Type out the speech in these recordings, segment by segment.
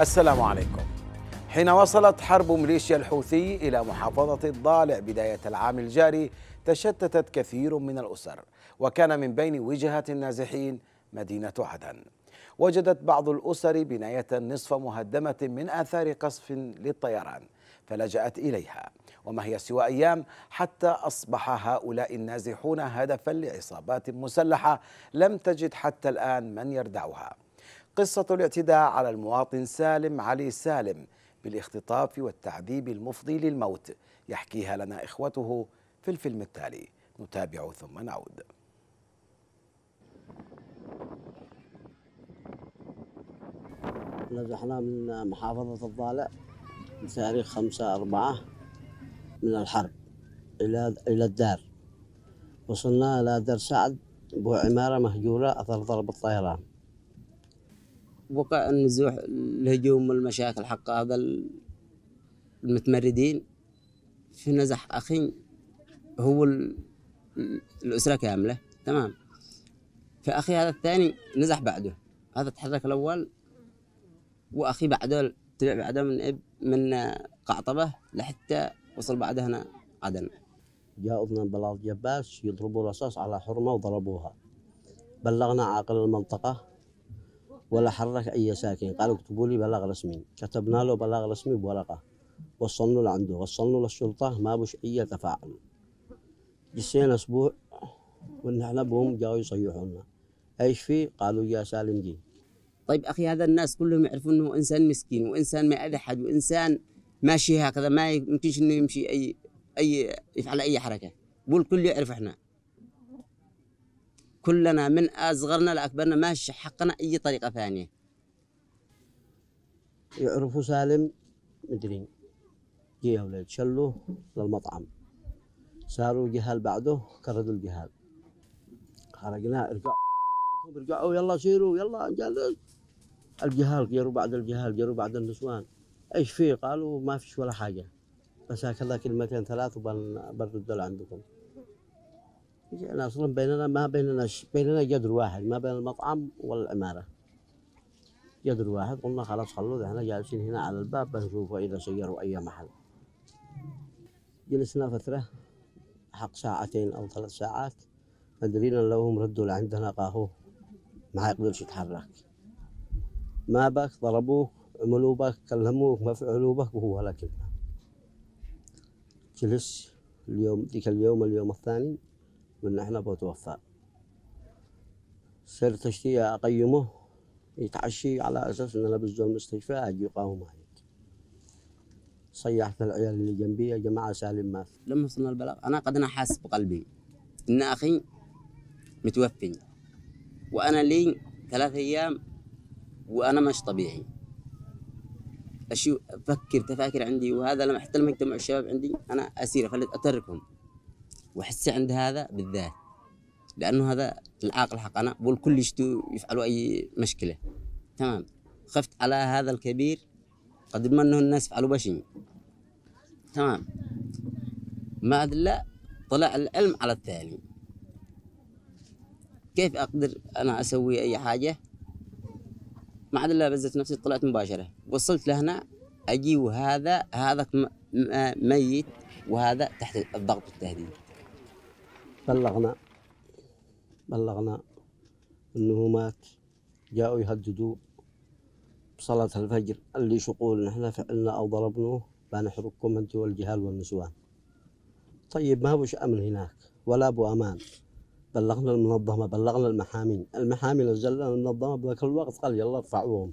السلام عليكم حين وصلت حرب ميليشيا الحوثي إلى محافظة الضالع بداية العام الجاري تشتتت كثير من الأسر وكان من بين وجهة النازحين مدينة عدن وجدت بعض الأسر بناية نصف مهدمة من آثار قصف للطيران فلجأت إليها وما هي سوى أيام حتى أصبح هؤلاء النازحون هدفا لعصابات مسلحة لم تجد حتى الآن من يردعها قصة الاعتداء على المواطن سالم علي سالم بالاختطاف والتعذيب المفضي للموت يحكيها لنا إخوته في الفيلم التالي نتابع ثم نعود نزحنا من محافظة الضالع بتاريخ خمسة أربعة من الحرب إلى إلى الدار وصلنا إلى دار سعد عمارة مهجورة أثر ضرب الطيران وقع النزوح الهجوم والمشاكل حق هذا المتمردين في نزح أخي هو الأسرة كاملة تمام فأخي هذا الثاني نزح بعده هذا تحرك الأول وأخي بعده تبع بعده من إب من قعطبة لحتى وصل بعده هنا عدن جاء اثنان بلاط جباس يضربوا الرصاص على حرمة وضربوها بلغنا عاقل المنطقة ولا حرك اي ساكن قالوا اكتبوا لي بلاغ رسمي كتبنا له بلاغ رسمي بورقه وصلنا لعنده وصلنا للشرطه ما بوش اي تفاعل جسينا اسبوع ونحن بهم جاوا يصيحونا ايش في قالوا يا سالم جي طيب اخي هذا الناس كلهم يعرفون انه انسان مسكين وانسان ما يأذي احد وانسان ماشي هكذا ما يمكنش انه يمشي اي اي يفعل اي حركه والكل يعرف احنا كلنا من أصغرنا لأكبرنا ما حقنا أي طريقة ثانية يعرفوا سالم مدري جي أولاد شلوه للمطعم صاروا جهال بعده كردوا الجهال خرجنا ارجعوا ارجعوا يلا سيروا يلا نجلس الجهال جروا بعد الجهال جروا بعد النسوان ايش فيه قالوا ما فيش ولا حاجه بس هكذا كلمتين ثلاث وبنرد عندكم جينا يعني اصلا بيننا ما بيننا بيننا جدر واحد ما بين المطعم والعماره جدر واحد قلنا خلاص خلوه احنا جالسين هنا على الباب بنشوفه اذا سيروا اي محل جلسنا فتره حق ساعتين او ثلاث ساعات مدرينا لو هم ردوا لعندنا قاهوه ما يقدرش يتحرك ما بك ضربوك عملوا بك كلموك ما فعلوا بك وهو لكن كلمه جلس اليوم ديك اليوم اليوم الثاني من احنا بتوفى صرت اشتي اقيمه يتعشي على اساس ان انا بزور المستشفى اجي اقاوم هيك صيحت العيال اللي جنبي يا جماعه سالم مات لما وصلنا البلاغ انا قد انا حاسس بقلبي ان اخي متوفي وانا لي ثلاث ايام وانا مش طبيعي اشوف افكر تفاكر عندي وهذا لما حتى لما يجتمع الشباب عندي انا اسير افلت اتركهم وحسي عند هذا بالذات لانه هذا العاقل حقنا والكل يشتوا يفعلوا اي مشكله تمام خفت على هذا الكبير قد ما انه الناس فعلوا بشي تمام مع لا طلع العلم على الثاني كيف اقدر انا اسوي اي حاجه ما عاد بزت نفسي طلعت مباشره وصلت لهنا اجي وهذا هذاك ميت وهذا تحت الضغط والتهديد بلغنا بلغنا انه مات جاءوا يهددوا بصلاة الفجر اللي شقول نحن فعلنا او ضربناه بنحرقكم انت والجهال والنسوان طيب ما بوش امن هناك ولا ابو امان بلغنا المنظمه بلغنا المحامي المحامي نزلنا المنظمه بذاك الوقت قال يلا ارفعوهم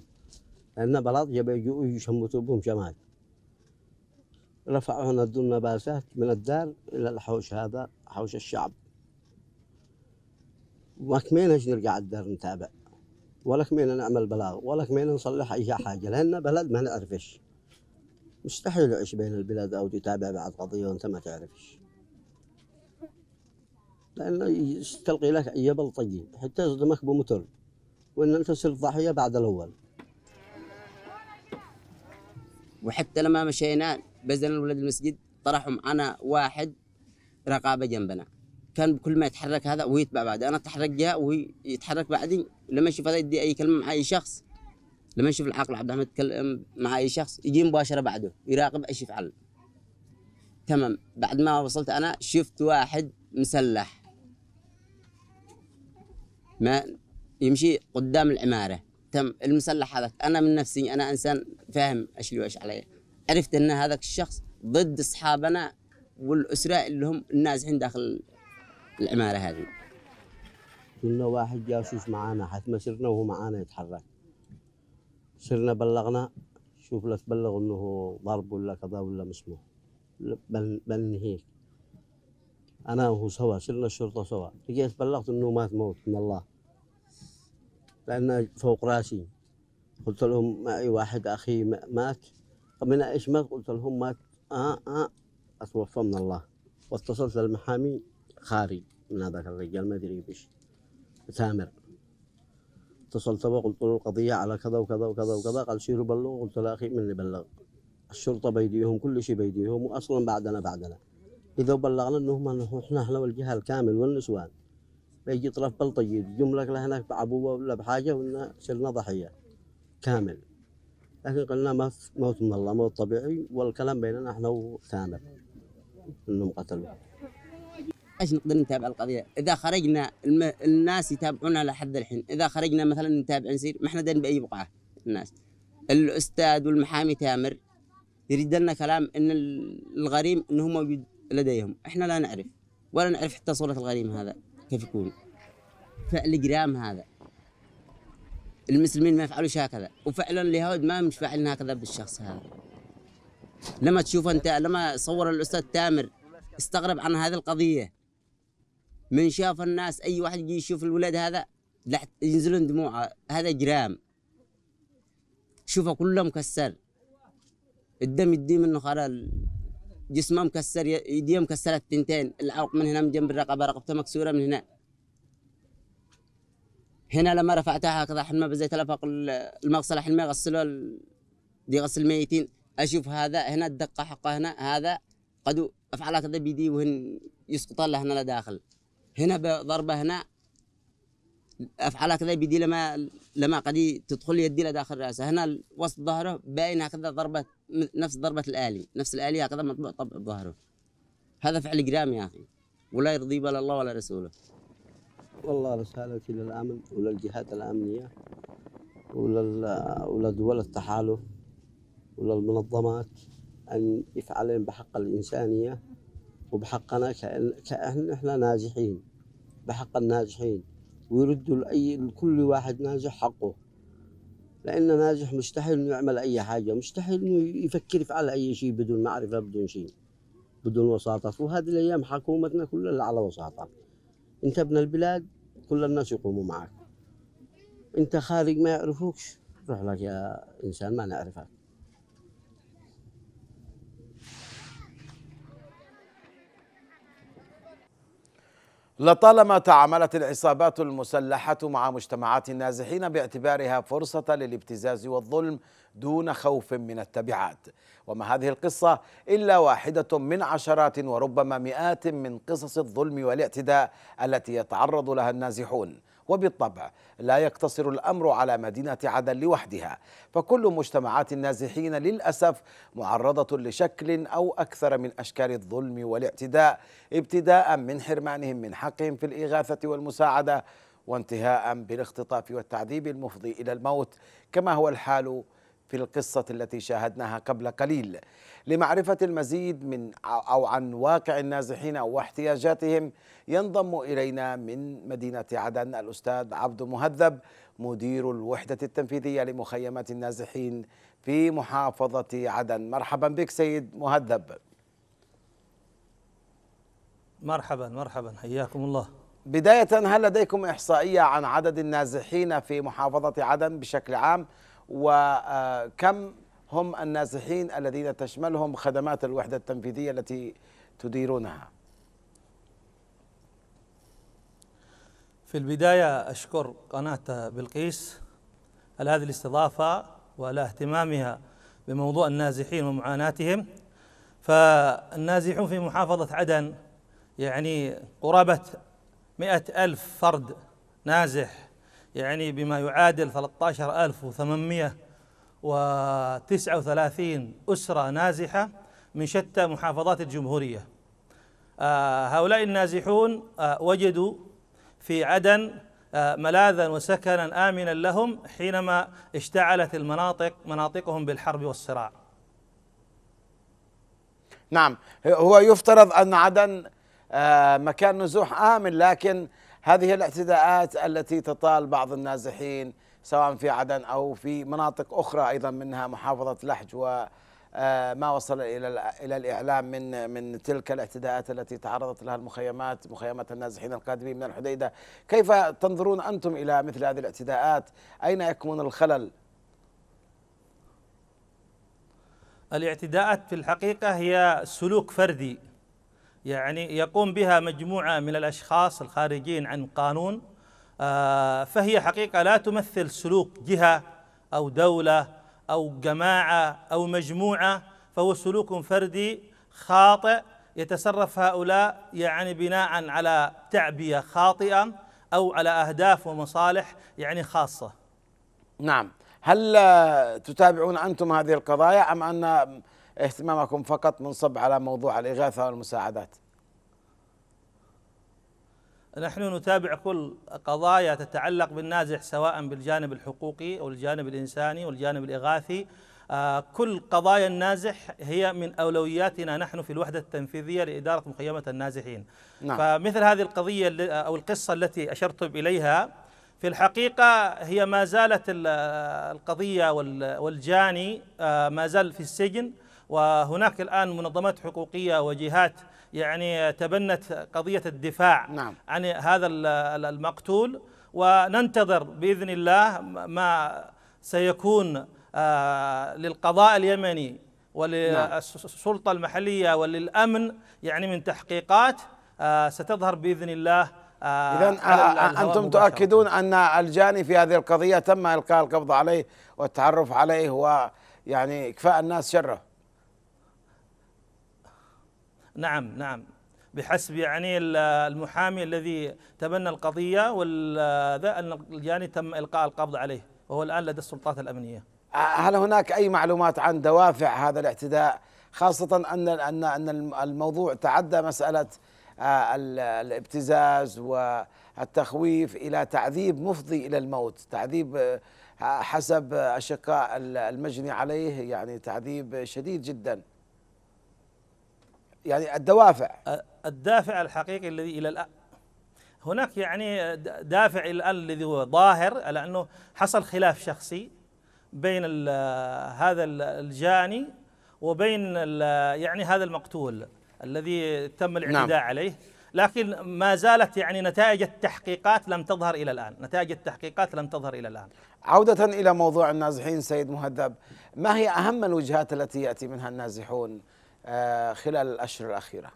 لان بلاط يجوا يشمتوا بهم شمال رفعونا ادونا باسات من الدار الى الحوش هذا حوش الشعب ما اش نرجع الدار نتابع ولا كمينا نعمل بلاغ ولا كمينا نصلح اي حاجه لان بلد ما نعرفش مستحيل اعيش بين البلاد او تتابع بعد قضيه وانت ما تعرفش لانه يستلقي لك اي بلطجي حتى يصدمك بمتر وان انت صرت ضحيه بعد الاول وحتى لما مشينا بزن الولد المسجد طرحهم انا واحد رقابه جنبنا كان كل ما يتحرك هذا ويتبع بعد انا اتحرك جهه وهو يتحرك بعدي لما يشوف هذا يدي اي كلمه مع اي شخص لما يشوف العاقل عبد الرحمن يتكلم مع اي شخص يجي مباشره بعده يراقب ايش يفعل تمام بعد ما وصلت انا شفت واحد مسلح ما يمشي قدام العماره تم المسلح هذاك انا من نفسي انا انسان فاهم ايش اللي وايش علي عرفت ان هذاك الشخص ضد اصحابنا والاسره اللي هم النازحين داخل العماره هذه قلنا واحد جاسوس معانا حتى ما سرنا وهو معانا يتحرك سرنا بلغنا شوف لا تبلغ انه ضرب ولا كذا ولا مسموح بل هيك. انا وهو سوا سرنا الشرطه سوا رجعت بلغت انه مات موت من الله لانه فوق راسي قلت لهم معي واحد اخي مات من ايش مات قلت لهم مات اه اه اتوفى من الله واتصلت للمحامي خارج من هذاك الرجال ما ادري ايش ثامر اتصلت به قلت له القضية على كذا وكذا وكذا وكذا قال شيلوا بلغوا قلت له أخي من اللي بلغ الشرطة بيديهم كل شيء بيديهم وأصلا بعدنا بعدنا إذا بلغنا أنهم إحنا إحنا والجهة الكامل والنسوان بيجي طرف بلطجي يملك هناك بعبوة ولا بحاجة وإن صرنا ضحية كامل لكن قلنا ما موت من الله موت طبيعي والكلام بيننا إحنا وثامر إنهم قتلوه ايش نقدر نتابع القضيه؟ اذا خرجنا الم... الناس يتابعونا لحد الحين، اذا خرجنا مثلا نتابع نسير ما احنا دين باي بقعه الناس. الاستاذ والمحامي تامر يريد لنا كلام ان الغريم انه موجود لديهم، احنا لا نعرف ولا نعرف حتى صوره الغريم هذا كيف يكون. فعل جرام هذا المسلمين ما يفعلوا هكذا وفعلا اليهود ما مش فاعلين هكذا بالشخص هذا لما تشوف انت لما صور الاستاذ تامر استغرب عن هذه القضيه من شاف الناس اي واحد يجي يشوف الولد هذا ينزلون دموع هذا جرام شوفه كله مكسر الدم يدي منه خلال جسمه مكسر يديه مكسرة التنتين العرق من هنا من جنب الرقبة رقبته مكسورة من هنا هنا لما رفعتها هكذا حلمة بزيت الافق المغسلة حلمة يغسلوا دي غسل الميتين اشوف هذا هنا الدقة حقه هنا هذا قد افعل هكذا بيدي وهن يسقط له هنا لداخل هنا ضربه هنا افعلها كذا بيدي لما لما قد تدخل يدي داخل راسه هنا وسط ظهره باين هكذا ضربه نفس ضربه الالي نفس الالي هكذا مطبوع طبع بظهره هذا فعل جرام يا اخي ولا يرضي بلا الله ولا رسوله والله رسالتي للامن وللجهات الامنيه ولل ولدول التحالف وللمنظمات ان يفعلن بحق الانسانيه وبحقنا كأهل إحنا ناجحين بحق الناجحين ويردوا لأي لكل واحد ناجح حقه لأن ناجح مستحيل إنه يعمل أي حاجة مستحيل إنه يفكر يفعل أي شيء بدون معرفة بدون شيء بدون وساطة وهذه الأيام حكومتنا كلها اللي على وساطة أنت ابن البلاد كل الناس يقوموا معك أنت خارج ما يعرفوكش روح لك يا إنسان ما نعرفك لطالما تعاملت العصابات المسلحة مع مجتمعات النازحين باعتبارها فرصة للابتزاز والظلم دون خوف من التبعات وما هذه القصة إلا واحدة من عشرات وربما مئات من قصص الظلم والاعتداء التي يتعرض لها النازحون وبالطبع لا يقتصر الأمر على مدينة عدن لوحدها فكل مجتمعات النازحين للأسف معرضة لشكل أو أكثر من أشكال الظلم والاعتداء ابتداء من حرمانهم من حقهم في الإغاثة والمساعدة وانتهاء بالاختطاف والتعذيب المفضي إلى الموت كما هو الحال في القصة التي شاهدناها قبل قليل لمعرفة المزيد من أو عن واقع النازحين واحتياجاتهم ينضم إلينا من مدينة عدن الأستاذ عبد مهذب مدير الوحدة التنفيذية لمخيمات النازحين في محافظة عدن مرحبا بك سيد مهذب مرحبا مرحبا حياكم الله بداية هل لديكم إحصائية عن عدد النازحين في محافظة عدن بشكل عام؟ وكم هم النازحين الذين تشملهم خدمات الوحدة التنفيذية التي تديرونها في البداية أشكر قناة بلقيس على هذه الاستضافة وعلى اهتمامها بموضوع النازحين ومعاناتهم فالنازحون في محافظة عدن يعني قرابة مئة ألف فرد نازح يعني بما يعادل 13839 أسرة نازحة من شتى محافظات الجمهورية آه، هؤلاء النازحون آه، وجدوا في عدن آه، ملاذا وسكنا آمنا لهم حينما اشتعلت المناطق مناطقهم بالحرب والصراع نعم هو يفترض أن عدن مكان نزوح آمن لكن هذه الاعتداءات التي تطال بعض النازحين سواء في عدن أو في مناطق أخرى أيضا منها محافظة لحج وما آه، وصل إلى إلى الإعلام من من تلك الاعتداءات التي تعرضت لها المخيمات مخيمات النازحين القادمين من الحديدة كيف تنظرون أنتم إلى مثل هذه الاعتداءات أين يكمن الخلل الاعتداءات في الحقيقة هي سلوك فردي يعني يقوم بها مجموعة من الأشخاص الخارجين عن قانون آه، فهي حقيقة لا تمثل سلوك جهة أو دولة أو جماعة أو مجموعة فهو سلوك فردي خاطئ يتصرف هؤلاء يعني بناء على تعبية خاطئة أو على أهداف ومصالح يعني خاصة نعم هل تتابعون أنتم هذه القضايا أم أن اهتمامكم فقط منصب على موضوع الإغاثة والمساعدات نحن نتابع كل قضايا تتعلق بالنازح سواء بالجانب الحقوقي أو الجانب الإنساني والجانب الإغاثي آه، كل قضايا النازح هي من أولوياتنا نحن في الوحدة التنفيذية لإدارة مخيمة النازحين نعم. فمثل هذه القضية أو القصة التي اشرت إليها في الحقيقة هي ما زالت آه، القضية والجاني آه، ما زال في السجن وهناك الآن منظمات حقوقية وجهات يعني تبنت قضية الدفاع نعم. عن هذا المقتول وننتظر بإذن الله ما سيكون آه، للقضاء اليمني وللسلطة نعم. المحلية وللأمن يعني من تحقيقات آه، ستظهر بإذن الله آه، إذا أنتم تؤكدون أن الجاني في هذه القضية تم إلقاء القبض عليه والتعرف عليه ويعني كفاء الناس شره نعم نعم بحسب يعني المحامي الذي تبنى القضية وذا أن الجاني يعني تم إلقاء القبض عليه وهو الآن لدى السلطات الأمنية آه، هل هناك أي معلومات عن دوافع هذا الاعتداء خاصة أن أن أن الموضوع تعدى مسألة آه، الابتزاز والتخويف إلى تعذيب مفضي إلى الموت تعذيب آه، حسب أشقاء المجني عليه يعني تعذيب شديد جداً يعني الدوافع الدافع الحقيقي الذي الى الان هناك يعني دافع الان الذي هو ظاهر على انه حصل خلاف شخصي بين هذا الجاني وبين يعني هذا المقتول الذي تم الاعتداء نعم. عليه لكن ما زالت يعني نتائج التحقيقات لم تظهر الى الان، نتائج التحقيقات لم تظهر الى الان. عودة الى موضوع النازحين سيد مهذب، ما هي اهم الوجهات التي ياتي منها النازحون آه، خلال الأشهر الأخيرة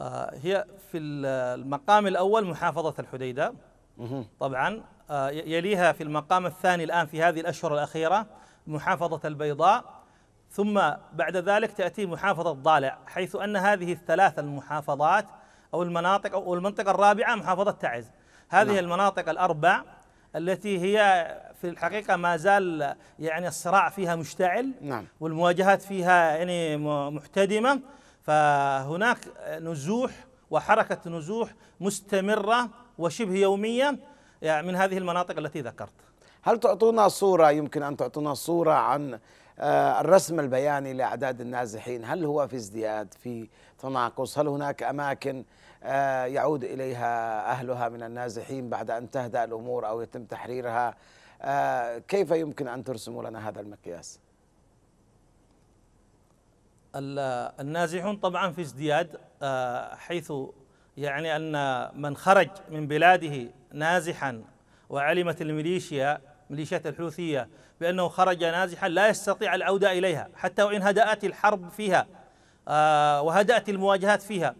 آه، هي في المقام الأول محافظة الحديدة طبعا آه، يليها في المقام الثاني الآن في هذه الأشهر الأخيرة محافظة البيضاء ثم بعد ذلك تأتي محافظة ضالع حيث أن هذه الثلاث المحافظات أو المناطق أو المنطقة الرابعة محافظة تعز هذه نعم. المناطق الأربع التي هي في الحقيقة ما زال يعني الصراع فيها مشتعل نعم والمواجهات فيها يعني محتدمة فهناك نزوح وحركة نزوح مستمرة وشبه يومية يعني من هذه المناطق التي ذكرت هل تعطونا صورة يمكن أن تعطونا صورة عن آه، الرسم البياني لأعداد النازحين هل هو في ازدياد في تناقص هل هناك أماكن آه، يعود إليها أهلها من النازحين بعد أن تهدأ الأمور أو يتم تحريرها آه، كيف يمكن أن ترسموا لنا هذا المقياس النازحون طبعا في ازدياد آه، حيث يعني أن من خرج من بلاده نازحا وعلمت الميليشيا ميليشيات الحوثية بأنه خرج نازحا لا يستطيع العودة إليها حتى وإن هدأت الحرب فيها آه، وهدأت المواجهات فيها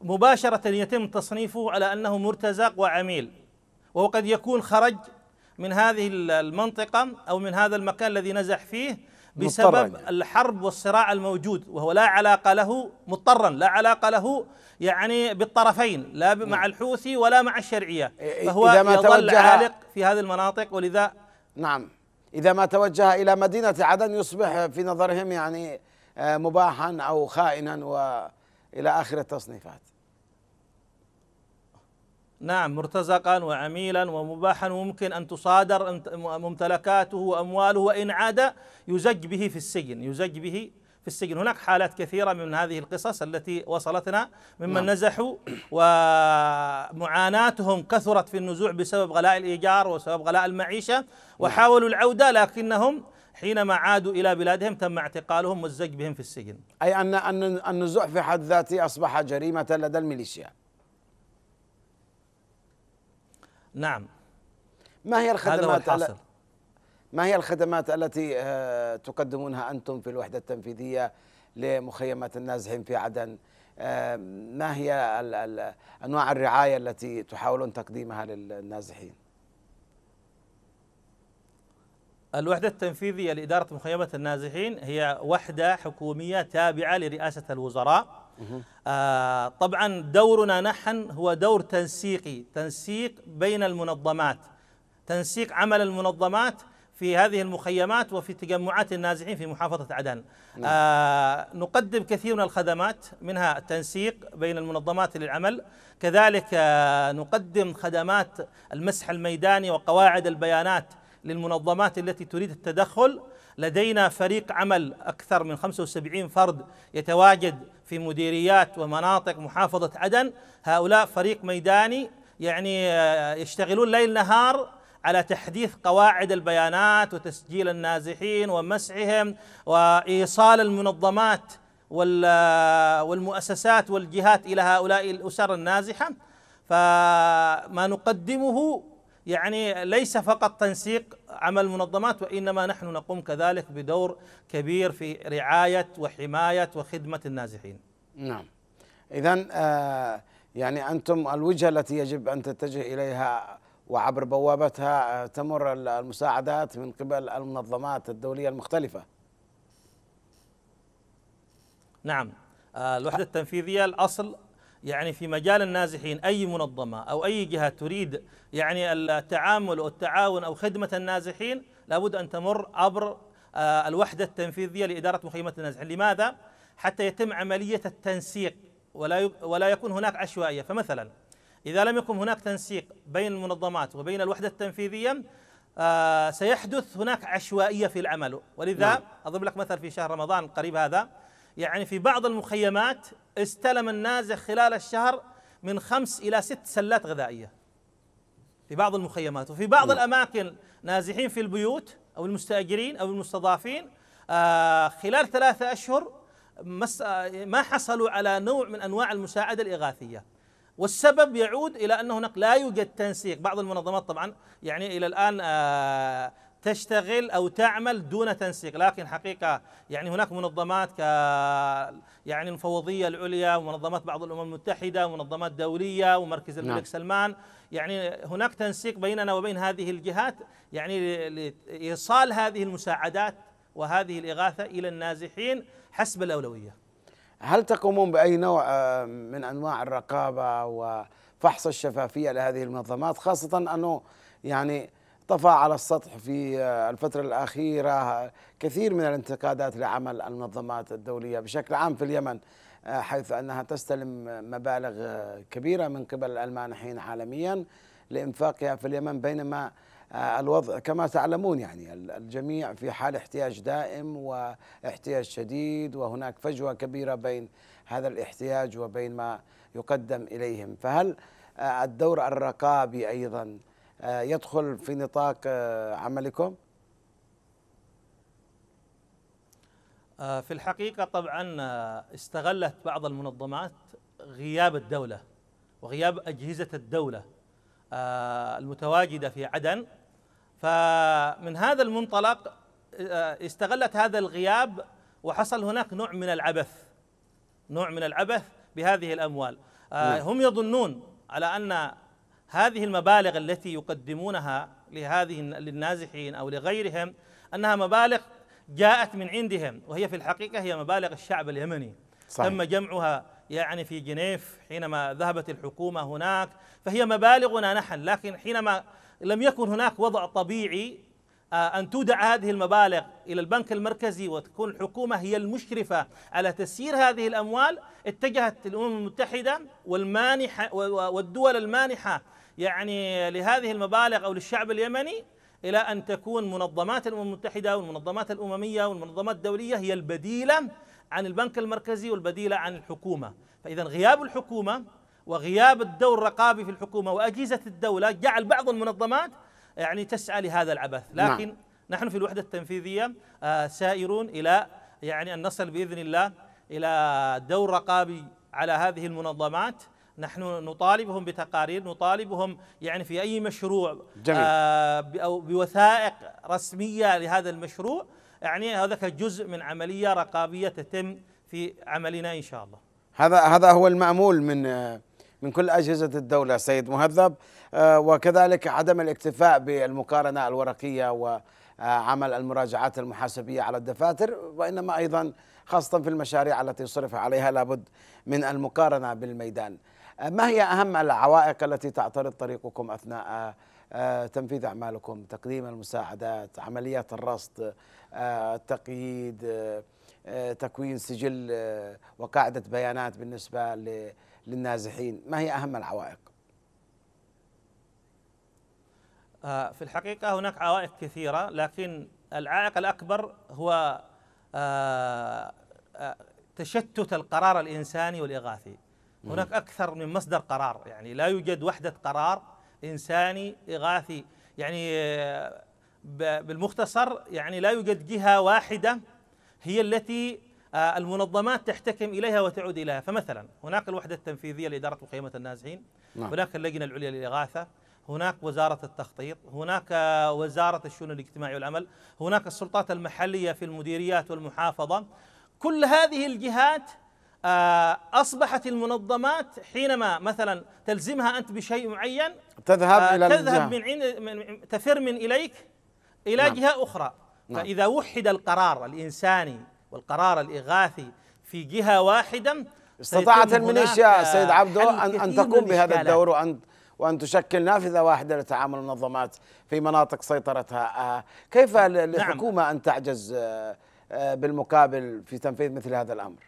مباشرة يتم تصنيفه على أنه مرتزق وعميل وهو قد يكون خرج من هذه المنطقة أو من هذا المكان الذي نزح فيه بسبب الحرب والصراع الموجود وهو لا علاقة له مضطرا لا علاقة له يعني بالطرفين لا مع نعم. الحوثي ولا مع الشرعية فهو إذا ما يظل عالق في هذه المناطق ولذا نعم إذا ما توجه إلى مدينة عدن يصبح في نظرهم يعني آه، مباحا أو خائنا وإلى آخر التصنيفات نعم مرتزقا وعميلا ومباحا وممكن أن تصادر ممتلكاته وأمواله وإن عاد يزج به في السجن يزج به في السجن هناك حالات كثيرة من هذه القصص التي وصلتنا ممن نعم. نزحوا ومعاناتهم كثرت في النزوع بسبب غلاء الإيجار وسبب غلاء المعيشة وحاولوا العودة لكنهم حينما عادوا إلى بلادهم تم اعتقالهم والزج بهم في السجن أي أن النزوع في حد ذاته أصبح جريمة لدى الميليشيا نعم ما هي الخدمات هذا ما هي الخدمات التي آه، تقدمونها أنتم في الوحدة التنفيذية لمخيمات النازحين في عدن آه، ما هي أنواع الرعاية التي تحاولون تقديمها للنازحين الوحدة التنفيذية لإدارة مخيمات النازحين هي وحدة حكومية تابعة لرئاسة الوزراء آه، طبعا دورنا نحن هو دور تنسيقي تنسيق بين المنظمات تنسيق عمل المنظمات في هذه المخيمات وفي تجمعات النازحين في محافظة عدن نعم. آه نقدم كثير من الخدمات منها التنسيق بين المنظمات للعمل كذلك آه نقدم خدمات المسح الميداني وقواعد البيانات للمنظمات التي تريد التدخل لدينا فريق عمل أكثر من 75 فرد يتواجد في مديريات ومناطق محافظة عدن هؤلاء فريق ميداني يعني آه، يشتغلون ليل نهار على تحديث قواعد البيانات وتسجيل النازحين ومسعهم وإيصال المنظمات آه، والمؤسسات والجهات إلى هؤلاء الأسر النازحة فما نقدمه يعني ليس فقط تنسيق عمل منظمات وانما نحن نقوم كذلك بدور كبير في رعايه وحمايه وخدمه النازحين. نعم. اذا آه، يعني انتم الوجهه التي يجب ان تتجه اليها وعبر بوابتها آه، تمر المساعدات من قبل المنظمات الدوليه المختلفه. نعم آه، الوحده التنفيذيه الاصل يعني في مجال النازحين أي منظمة أو أي جهة تريد يعني التعامل والتعاون أو خدمة النازحين لابد أن تمر عبر آه، الوحدة التنفيذية لإدارة مخيمات النازحين لماذا؟ حتى يتم عملية التنسيق ولا ولا يكون هناك عشوائية فمثلا إذا لم يكن هناك تنسيق بين المنظمات وبين الوحدة التنفيذية آه، سيحدث هناك عشوائية في العمل ولذا نعم. أضرب لك مثل في شهر رمضان قريب هذا يعني في بعض المخيمات استلم النازح خلال الشهر من خمس إلى ست سلات غذائية في بعض المخيمات وفي بعض نعم. الأماكن نازحين في البيوت أو المستأجرين أو المستضافين آه، خلال ثلاثة أشهر آه، ما حصلوا على نوع من أنواع المساعدة الإغاثية والسبب يعود إلى أن هناك لا يوجد تنسيق بعض المنظمات طبعا يعني إلى الآن آه تشتغل او تعمل دون تنسيق لكن حقيقه يعني هناك منظمات ك يعني المفوضيه العليا ومنظمات بعض الامم المتحده ومنظمات دوليه ومركز الملك نعم. سلمان يعني هناك تنسيق بيننا وبين هذه الجهات يعني لايصال هذه المساعدات وهذه الاغاثه الى النازحين حسب الاولويه هل تقومون باي نوع آه، من انواع الرقابه وفحص الشفافيه لهذه المنظمات خاصه انه يعني طفى على السطح في آه، الفترة الأخيرة كثير من الانتقادات لعمل المنظمات الدولية بشكل عام في اليمن آه، حيث أنها تستلم مبالغ آه، كبيرة من قبل المانحين عالميا لإنفاقها في اليمن بينما الوضع كما تعلمون يعني الجميع في حال احتياج دائم واحتياج شديد وهناك فجوة كبيرة بين هذا الاحتياج وبين ما يقدم إليهم فهل الدور الرقابي أيضا آه، يدخل في نطاق آه، عملكم؟ آه، في الحقيقة طبعا استغلت بعض المنظمات غياب الدولة وغياب أجهزة الدولة المتواجدة في عدن فمن هذا المنطلق استغلت هذا الغياب وحصل هناك نوع من العبث نوع من العبث بهذه الأموال نعم. هم يظنون على أن هذه المبالغ التي يقدمونها لهذه للنازحين او لغيرهم انها مبالغ جاءت من عندهم وهي في الحقيقه هي مبالغ الشعب اليمني صحيح. تم جمعها يعني في جنيف حينما ذهبت الحكومه هناك فهي مبالغنا نحن لكن حينما لم يكن هناك وضع طبيعي آه، أن تودع هذه المبالغ إلى البنك المركزي وتكون الحكومة هي المشرفة على تسيير هذه الأموال اتجهت الأمم المتحدة والمانحة والدول المانحة يعني لهذه المبالغ أو للشعب اليمني إلى أن تكون منظمات الأمم المتحدة والمنظمات الأممية والمنظمات الدولية هي البديلة عن البنك المركزي والبديلة عن الحكومة فإذا غياب الحكومة وغياب الدور الرقابي في الحكومة وأجهزة الدولة جعل بعض المنظمات يعني تسعى لهذا العبث نعم. لكن نعم. نحن في الوحدة التنفيذية آه، سائرون إلى يعني أن نصل بإذن الله إلى دور رقابي على هذه المنظمات نحن نطالبهم بتقارير نطالبهم يعني في أي مشروع جميل. آه، أو بوثائق رسمية لهذا المشروع يعني هذا جزء من عملية رقابية تتم في عملنا إن شاء الله هذا هذا هو المأمول من آه، من كل أجهزة الدولة سيد مهذب آه، وكذلك عدم الاكتفاء بالمقارنة الورقية وعمل المراجعات المحاسبية على الدفاتر وإنما أيضا خاصة في المشاريع التي صرف عليها لابد من المقارنة بالميدان ما هي أهم العوائق التي تعترض طريقكم أثناء آه، تنفيذ أعمالكم تقديم المساعدات عمليات الرصد آه، التقييد آه، تكوين سجل وقاعدة بيانات بالنسبة للنازحين ما هي أهم العوائق؟ في الحقيقة هناك عوائق كثيرة لكن العائق الأكبر هو تشتت القرار الإنساني والإغاثي هناك أكثر من مصدر قرار يعني لا يوجد وحدة قرار إنساني إغاثي يعني بالمختصر يعني لا يوجد جهة واحدة هي التي آه، المنظمات تحتكم إليها وتعود إليها فمثلا هناك الوحدة التنفيذية لإدارة مخيمة النازحين نعم. هناك اللجنة العليا للإغاثة هناك وزارة التخطيط هناك آه، وزارة الشؤون الاجتماعية والعمل هناك السلطات المحلية في المديريات والمحافظة كل هذه الجهات آه، أصبحت المنظمات حينما مثلا تلزمها أنت بشيء معين تذهب آه، إلى تذهب من عين تفر من إليك إلى نعم. جهة أخرى نعم. فإذا وحد القرار الإنساني والقرار الإغاثي في جهة واحدة استطاعت الميليشيا آه، سيد عبدو أن, أن تقوم بهذا الدور وأن وأن تشكل نافذة واحدة لتعامل المنظمات في مناطق سيطرتها كيف نعم. للحكومة نعم. أن تعجز بالمقابل في تنفيذ مثل هذا الأمر؟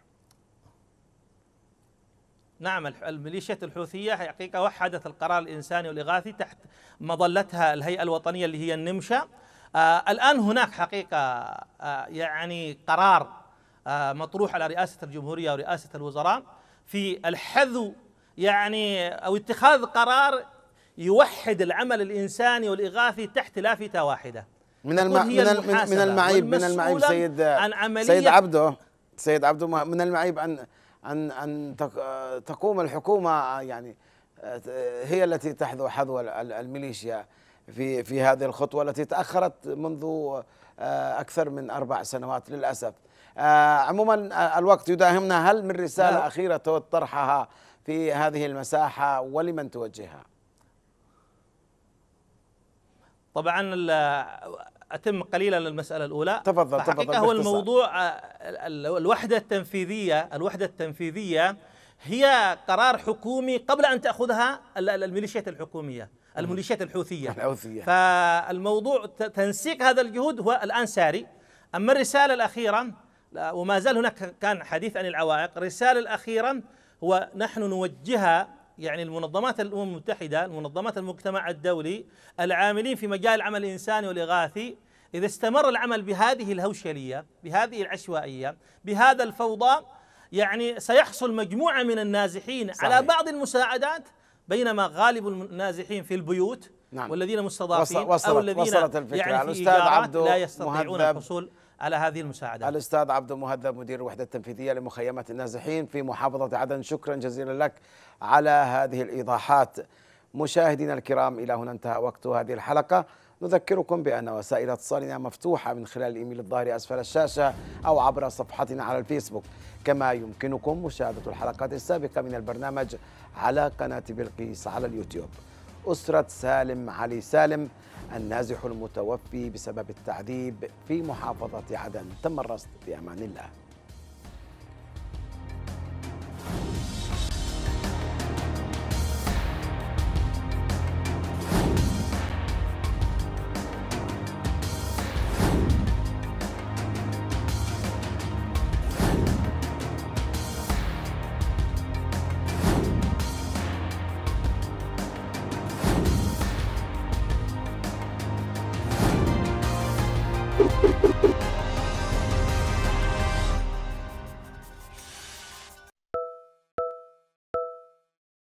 نعم الميليشيات الحوثية حقيقة وحدت القرار الإنساني والإغاثي تحت مظلتها الهيئة الوطنية اللي هي النمشا آه، الآن هناك حقيقة آه، يعني قرار آه، مطروح على رئاسة الجمهورية ورئاسة الوزراء في الحذو يعني أو اتخاذ قرار يوحد العمل الإنساني والإغاثي تحت لافتة واحدة من الم... من, من المعيب من المعيب سيد سيد عبده سيد عبده من المعيب أن ان ان تقوم الحكومه يعني هي التي تحذو حذو الميليشيا في في هذه الخطوه التي تاخرت منذ آه، اكثر من اربع سنوات للاسف. آه، عموما آه، الوقت يداهمنا هل من رساله نعم. اخيره تود طرحها في هذه المساحه ولمن توجهها؟ طبعا اتم قليلا للمساله الاولى تفضل تفضل هو الموضوع آه، الوحده التنفيذيه الوحده التنفيذيه هي قرار حكومي قبل ان تاخذها الميليشيات الحكوميه الميليشيات الحوثيه الحوثيه فالموضوع تنسيق هذا الجهود هو الان ساري اما الرساله الاخيره وما زال هناك كان حديث عن العوائق الرساله الاخيره هو نحن نوجهها يعني المنظمات الامم المتحده، المنظمات المجتمع الدولي، العاملين في مجال العمل الانساني والاغاثي اذا استمر العمل بهذه الهوشليه، بهذه العشوائيه، بهذا الفوضى يعني سيحصل مجموعه من النازحين صحيح. على بعض المساعدات بينما غالب النازحين في البيوت نعم. والذين مستضعفين وصلت او الذين وصلت الفكره يعني الاستاذ عبده لا يستطيعون الحصول على هذه المساعدات الأستاذ عبد المهذب مدير الوحدة التنفيذية لمخيمات النازحين في محافظة عدن شكرا جزيلا لك على هذه الإيضاحات مشاهدينا الكرام إلى هنا انتهى وقت هذه الحلقة نذكركم بأن وسائل اتصالنا مفتوحة من خلال الإيميل الظاهر أسفل الشاشة أو عبر صفحتنا على الفيسبوك كما يمكنكم مشاهدة الحلقات السابقة من البرنامج على قناة بلقيس على اليوتيوب أسرة سالم علي سالم النازح المتوفي بسبب التعذيب في محافظة عدن تم الرصد في أمان الله